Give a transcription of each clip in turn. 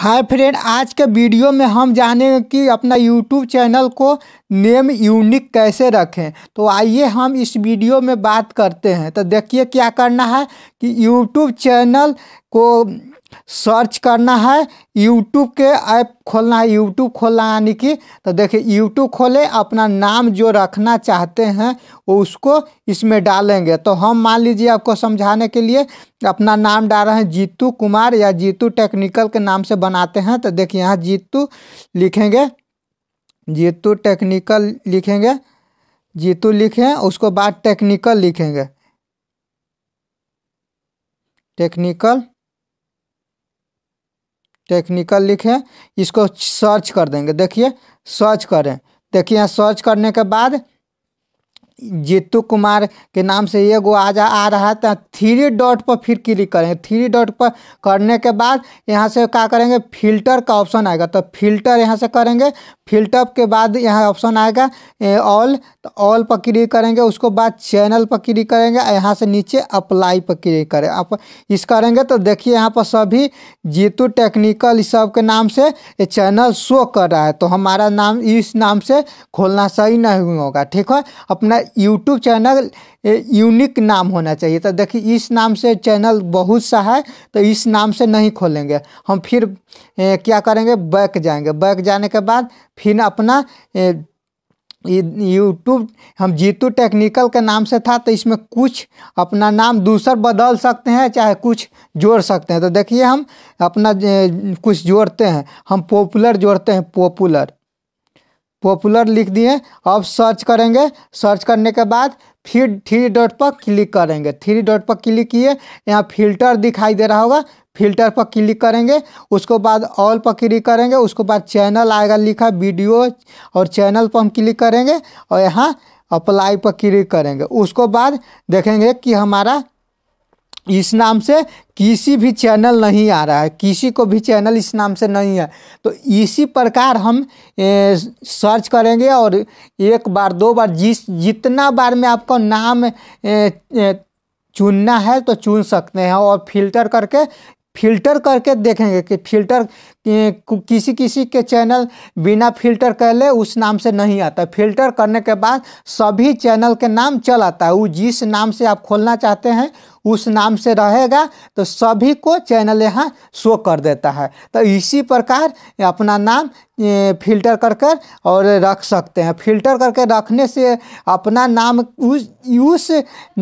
hi friend आज के video में हम जानेंगे कि अपना यूट्यूब चैनल को नेम यूनिक कैसे रखें तो आइए हम इस वीडियो में बात करते हैं तो देखिए क्या करना है कि यूट्यूब चैनल को सर्च करना है यूट्यूब के ऐप खोलना है यूट्यूब खोलना यानी कि तो देखिए यूट्यूब खोले अपना नाम जो रखना चाहते हैं वो उसको इसमें डालेंगे तो हम मान लीजिए आपको समझाने के लिए अपना नाम डाल रहे हैं जीतू कुमार या जीतू टेक्निकल के नाम से बनाते हैं तो देखिए यहाँ जीतू लिखेंगे जीतू टेक्निकल लिखेंगे जीतू लिखें उसको बाद टेक्निकल लिखेंगे टेक्निकल टेक्निकल लिखें इसको सर्च कर देंगे देखिए सर्च करें देखिए यहाँ सर्च करने के बाद जेतु कुमार के नाम से ये गो आ जा आ रहा था थ्री डॉट पर फिर क्लिक करेंगे थ्री डॉट पर करने के बाद यहाँ से क्या करेंगे फिल्टर का ऑप्शन आएगा तो फिल्टर यहाँ से करेंगे फिल्टर के बाद यहाँ ऑप्शन आएगा ऑल तो ऑल पर क्लिक करेंगे उसको बाद चैनल पर क्लिक करेंगे यहाँ से नीचे अप्लाई पर क्लिक करें आप इस करेंगे तो देखिए यहाँ पर सभी जीतू टेक्निकल सब के नाम से चैनल शो कर रहा है तो हमारा नाम इस नाम से खोलना सही नहीं होगा ठीक है अपना यूट्यूब चैनल यूनिक नाम होना चाहिए तो देखिए इस नाम से चैनल बहुत सा है तो इस नाम से नहीं खोलेंगे हम फिर ए, क्या करेंगे बैक जाएंगे बैक जाने के बाद फिर अपना ए, यूट्यूब हम जीतू टेक्निकल के नाम से था तो इसमें कुछ अपना नाम दूसर बदल सकते हैं चाहे कुछ जोड़ सकते हैं तो देखिए हम अपना कुछ जोड़ते हैं हम पॉपुलर जोड़ते हैं पॉपुलर पॉपुलर लिख दिए अब सर्च करेंगे सर्च करने के बाद फिर थ्री डॉट पर क्लिक करेंगे थ्री डॉट पर क्लिक किए यहाँ फिल्टर दिखाई दे रहा होगा फिल्टर पर क्लिक करेंगे उसको बाद ऑल पर क्लिक करेंगे उसको बाद चैनल आएगा लिखा वीडियो और चैनल पर हम क्लिक करेंगे और यहाँ अप्लाई पर क्लिक करेंगे उसको बाद देखेंगे कि हमारा इस नाम से किसी भी चैनल नहीं आ रहा है किसी को भी चैनल इस नाम से नहीं है तो इसी प्रकार हम ए, सर्च करेंगे और एक बार दो बार जिस जितना बार में आपका नाम ए, ए, चुनना है तो चुन सकते हैं और फिल्टर करके फिल्टर करके देखेंगे कि फिल्टर किसी किसी के चैनल बिना फिल्टर कर ले उस नाम से नहीं आता फिल्टर करने के बाद सभी चैनल के नाम चल आता है वो जिस नाम से आप खोलना चाहते हैं उस नाम से रहेगा तो सभी को चैनल यहाँ शो कर देता है तो इसी प्रकार अपना नाम फिल्टर कर कर और रख सकते हैं फिल्टर करके रखने से अपना नाम उस उस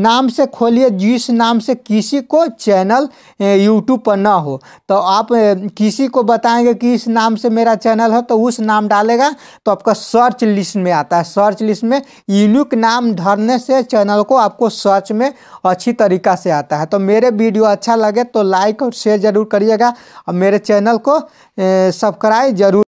नाम से खोलिए जिस नाम से किसी को चैनल यूट्यूब पर ना हो तो आप किसी को बताएंगे कि इस नाम से मेरा चैनल है तो उस नाम डालेगा तो आपका सर्च लिस्ट में आता है सर्च लिस्ट में यूनिक नाम धरने से चैनल को आपको सर्च में अच्छी तरीका से जाता है तो मेरे वीडियो अच्छा लगे तो लाइक और शेयर ज़रूर करिएगा और मेरे चैनल को सब्सक्राइब जरूर